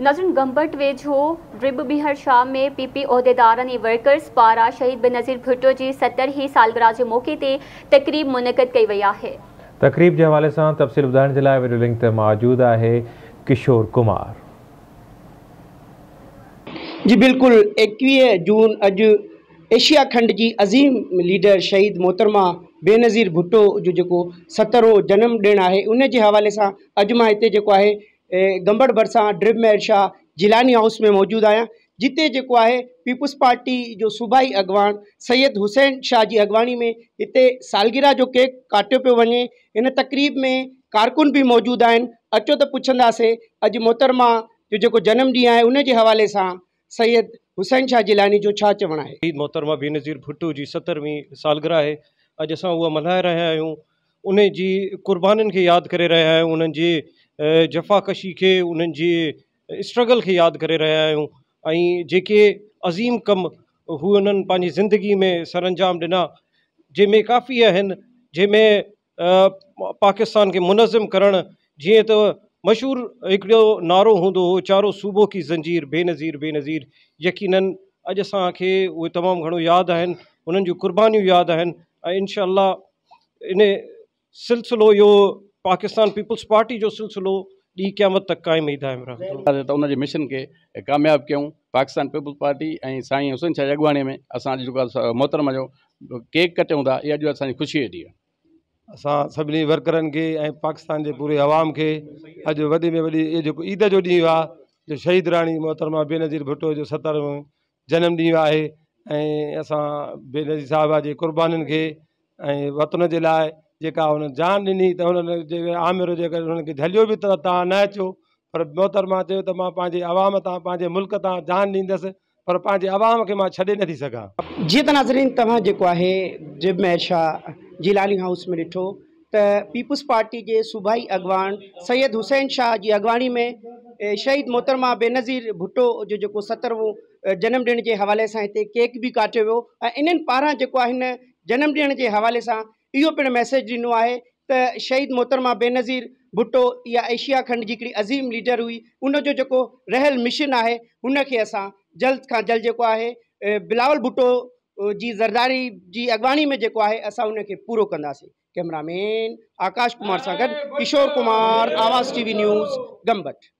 नजरन गम्बट वेझो रिब बिहर शाम में पीपी अहदेदारनि वर्कर्स पारां शहीद बेनज़ीर भुटो जी सतरहीं सालगिरह जे मौक़े ते तक़रीब मुनक़द कई वई आहे तक़रीब जे हवाले सां तफ़सील ॿुधाइण जे लाइ वीडियो किशोर कुमार जी बिल्कुलु एकवीह जून अॼु एशिया खंड जी अज़ीम लीडर शहीद मोहतरमा बेनज़ीर भुट्टो जो जेको सतरो जनम ॾिणु आहे उन जे हवाले सां अॼु मां हिते गंबड़ भरसा ड्रिब शाह जिलानी हाउस में मौजूद आया जिते जो है पीपुल्स पार्टी जो सूबाई अगवान सैयद हुसैन शाह की अॻवाणी में इतने सालगिरह जो केक काटो पे वे इन तकरीब में कारकुन भी मौजूद आहिनि अचो तो पुछंदे अज मोहतरमा जो जो जन्म ॾींहुं है उन हवा हवाले सैयद हुसैन शाह जिलानी जो चवण है ईद मोहतरमा बेनज़ीर भुटो जी सत्तरवीं सालगिरह है अज अस वह मना रहा हूँ उन्हें कुर्बानी के याद कर रहा है आहियूं जफ़ाकशी के उन्हनि जे स्ट्रगल खे यादि करे रहिया आहियूं जेके अज़ीम कम हू उन्हनि ज़िंदगी में सर दिना जैमें काफ़ी आहिनि जैमें पाकिस्तान के मुनज़म करणु जीअं त मशहूर एक नारो हूंदो हुओ चारो सूबो की ज़ंजीर बेनज़ीर बेनज़ीर यकीन अज अस तमाम तमामु याद आन आहिनि उन्हनि जूं क़ुर्बानीूं यादि इन सिलसिलो यो पाकिस्तान पीपल्स पार्टी जो सिलसिलो ॾींहुं क़यामत तक क़ाइमु ई था इम्बर उनजे मिशन खे कामयाबु कयूं पाकिस्तान पीपल्स पार्टी ऐं साईं हुसैन शाह जी में असां अॼु जेको आहे मोहतरम जो केक कटियूं था इहा अॼु असांजी ख़ुशीअ ॾींहुं आहे असां सभिनी वर्करनि खे ऐं पाकिस्तान जे पूरे आवाम खे अॼु वॾे में वॾी इहो जेको ईद जो ॾींहुं आहे जो शहीद राणी मोहतरमा बेनज़ीर भुटो सतरि जनम ॾींहुं आहे ऐं असां बेनज़ीर साहबा जे क़ुर्बानीुनि खे ऐं वतन जे लाइ जेका हुन जान ॾिनी त आमिर जेकर हुननि खे झलियो बि त पर मोहतरमा चयो त आवाम तां मुल्क तां जान डींदस पर आवाम के मां छॾे नथी सघां नाज़रीन तव्हां है जिब महर जिलानी हाउस में ॾिठो त पीपल्स पार्टी के सूबाई अॻवान सैयद हुसैन शाह की अगवाणी में शहीद मोहतरमा बेनज़ीर भुट्टो जो जेको सतरवो जनमॾिण के हवाले से हिते केक भी काटो वो इन पारा जो जेको आहे न जनमॾिण जे इो पिण मैसेज दिनों है त शहीद मोहतरमा बेनज़ीर भुट्टो या एशिया खंड की अज़ीम लीडर हुई उनको जो रहल मिशन है उनके अस जल्द का जल्द जो है बिलावल भुट्टो जी ज़रदारी जी अगवाणी में जो है अस उन पूरा कदे cameraman Akash Kumar Sagar Kishore Kumar Awaaz TV news Gambat